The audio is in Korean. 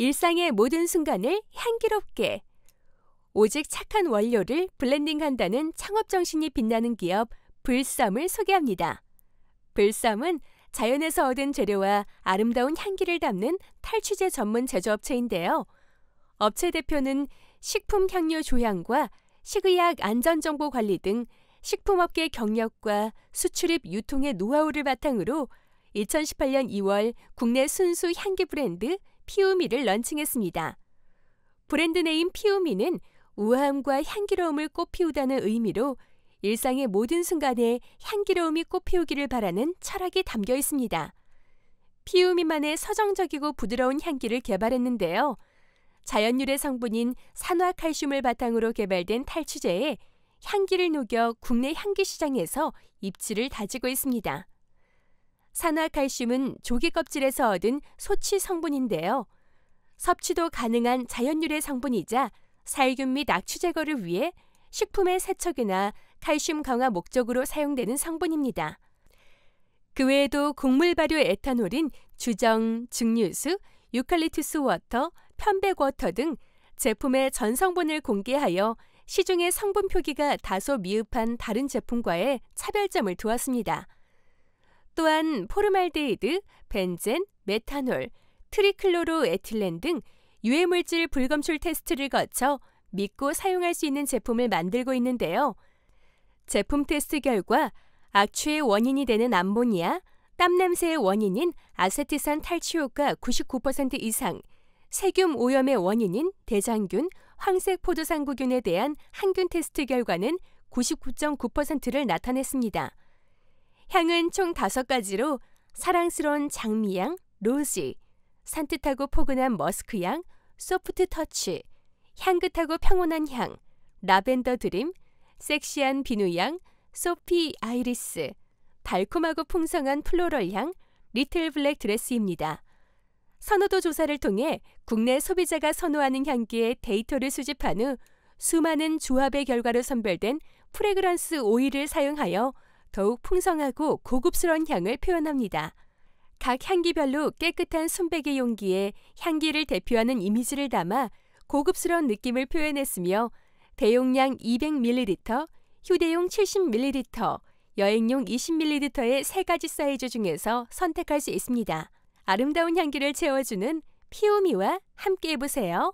일상의 모든 순간을 향기롭게 오직 착한 원료를 블렌딩한다는 창업 정신이 빛나는 기업 불썸을 소개합니다. 불썸은 자연에서 얻은 재료와 아름다운 향기를 담는 탈취제 전문 제조업체인데요. 업체 대표는 식품 향료 조향과 식의약 안전정보 관리 등 식품업계 경력과 수출입 유통의 노하우를 바탕으로 2018년 2월 국내 순수 향기 브랜드 피우미를 런칭했습니다. 브랜드 네임 피우미는 우아함과 향기로움을 꽃피우다는 의미로 일상의 모든 순간에 향기로움이 꽃피우기를 바라는 철학이 담겨 있습니다. 피우미만의 서정적이고 부드러운 향기를 개발했는데요. 자연유래 성분인 산화칼슘을 바탕으로 개발된 탈취제에 향기를 녹여 국내 향기 시장에서 입지를 다지고 있습니다. 산화칼슘은 조개 껍질에서 얻은 소치 성분인데요. 섭취도 가능한 자연유래 성분이자 살균 및 악취 제거를 위해 식품의 세척이나 칼슘 강화 목적으로 사용되는 성분입니다. 그 외에도 곡물 발효 에탄올인 주정, 증류수, 유칼리투스 워터, 편백 워터 등 제품의 전 성분을 공개하여 시중의 성분 표기가 다소 미흡한 다른 제품과의 차별점을 두었습니다. 또한 포르말데히드 벤젠, 메탄올, 트리클로로에틸렌 등 유해물질 불검출 테스트를 거쳐 믿고 사용할 수 있는 제품을 만들고 있는데요. 제품 테스트 결과 악취의 원인이 되는 암모니아, 땀냄새의 원인인 아세티산 탈취효과 99% 이상, 세균 오염의 원인인 대장균, 황색 포도상구균에 대한 항균 테스트 결과는 99.9%를 나타냈습니다. 향은 총 다섯 가지로 사랑스러운 장미향, 로즈, 산뜻하고 포근한 머스크향, 소프트 터치, 향긋하고 평온한 향, 라벤더 드림, 섹시한 비누향, 소피 아이리스, 달콤하고 풍성한 플로럴 향, 리틀 블랙 드레스입니다. 선호도 조사를 통해 국내 소비자가 선호하는 향기의 데이터를 수집한 후 수많은 조합의 결과로 선별된 프레그런스 오일을 사용하여 더욱 풍성하고 고급스러운 향을 표현합니다. 각 향기별로 깨끗한 순백의 용기에 향기를 대표하는 이미지를 담아 고급스러운 느낌을 표현했으며 대용량 200ml, 휴대용 70ml, 여행용 20ml의 세 가지 사이즈 중에서 선택할 수 있습니다. 아름다운 향기를 채워주는 피우미와 함께 해보세요.